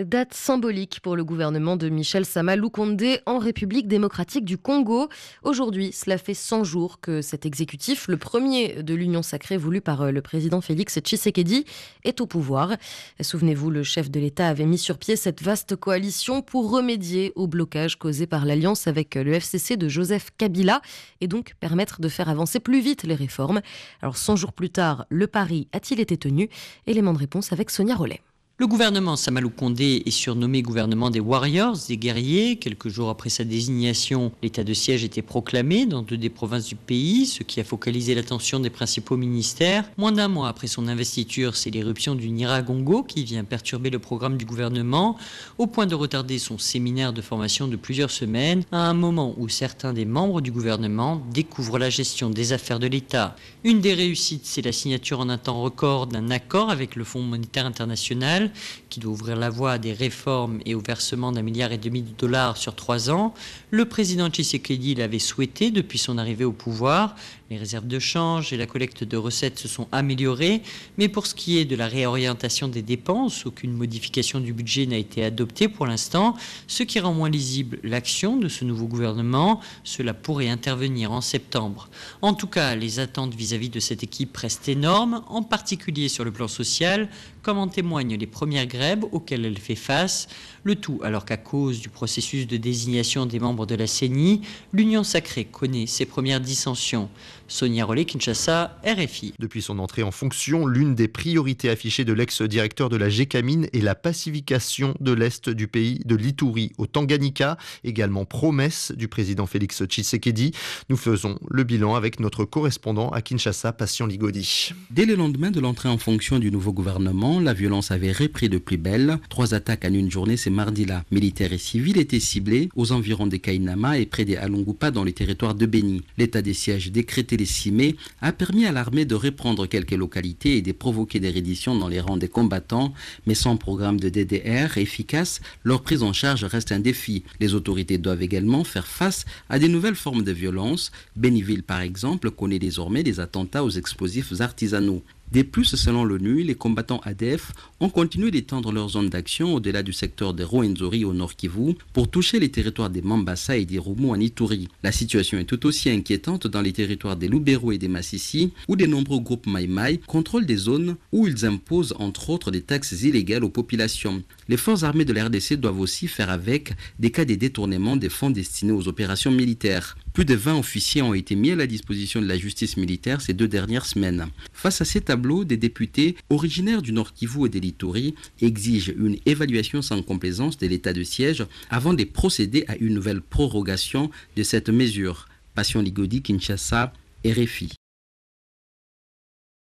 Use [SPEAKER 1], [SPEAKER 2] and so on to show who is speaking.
[SPEAKER 1] Date symbolique pour le gouvernement de Michel Sama en République démocratique du Congo. Aujourd'hui, cela fait 100 jours que cet exécutif, le premier de l'Union sacrée voulu par euh, le président Félix Tshisekedi, est au pouvoir. Souvenez-vous, le chef de l'État avait mis sur pied cette vaste coalition pour remédier au blocage causé par l'alliance avec euh, le FCC de Joseph Kabila et donc permettre de faire avancer plus vite les réformes. Alors 100 jours plus tard, le pari a-t-il été tenu Élément de réponse avec Sonia Rollet.
[SPEAKER 2] Le gouvernement Samalou Condé est surnommé gouvernement des Warriors, des guerriers. Quelques jours après sa désignation, l'état de siège était proclamé dans deux des provinces du pays, ce qui a focalisé l'attention des principaux ministères. Moins d'un mois après son investiture, c'est l'éruption du Niragongo qui vient perturber le programme du gouvernement, au point de retarder son séminaire de formation de plusieurs semaines, à un moment où certains des membres du gouvernement découvrent la gestion des affaires de l'État. Une des réussites, c'est la signature en un temps record d'un accord avec le Fonds monétaire international qui doit ouvrir la voie à des réformes et au versement d'un milliard et demi de dollars sur trois ans. Le président Tshisekedi l'avait souhaité depuis son arrivée au pouvoir. Les réserves de change et la collecte de recettes se sont améliorées, mais pour ce qui est de la réorientation des dépenses, aucune modification du budget n'a été adoptée pour l'instant, ce qui rend moins lisible l'action de ce nouveau gouvernement. Cela pourrait intervenir en septembre. En tout cas, les attentes vis-à-vis -vis de cette équipe restent énormes, en particulier sur le plan social, comme en témoignent les premières grèves auxquelles elle fait face, le tout alors qu'à cause du processus de désignation des membres de la CENI, l'Union sacrée connaît ses premières dissensions. Sonia Rollet, Kinshasa, RFI. Depuis son entrée en
[SPEAKER 3] fonction, l'une des priorités affichées de l'ex-directeur de la GECAMINE est la pacification de l'Est du pays, de Lituri au Tanganyika, également promesse du président Félix Tshisekedi. Nous faisons le bilan avec notre correspondant à Kinshasa, Patient Ligodi. Dès le lendemain de l'entrée en fonction du nouveau gouvernement, la violence avait pris de plus belle. Trois attaques
[SPEAKER 4] en une journée, ces mardi là. Militaires et civils étaient ciblés aux environs des Kainama et près des Alungupa dans le territoires de Beni. L'état des sièges décrété les 6 mai a permis à l'armée de reprendre quelques localités et de provoquer des redditions dans les rangs des combattants, mais sans programme de DDR efficace, leur prise en charge reste un défi. Les autorités doivent également faire face à des nouvelles formes de violence. Beniville, par exemple, connaît désormais des attentats aux explosifs artisanaux. De plus, selon l'ONU, les combattants ADF ont continué d'étendre leur zone d'action au-delà du secteur des Rwenzori au nord Kivu pour toucher les territoires des Mambasa et des Rumu en Ituri. La situation est tout aussi inquiétante dans les territoires des Lubero et des Massissi où de nombreux groupes Maïmaï contrôlent des zones où ils imposent entre autres des taxes illégales aux populations. Les forces armées de la RDC doivent aussi faire avec des cas de détournement des fonds destinés aux opérations militaires. Plus de 20 officiers ont été mis à la disposition de la justice militaire ces deux dernières semaines. Face à ces tableaux, des députés originaires du Nord Kivu et des Litouri exigent une évaluation sans complaisance de l'état de siège avant de procéder à une nouvelle prorogation de cette mesure. Passion Ligodi, Kinshasa, RFI.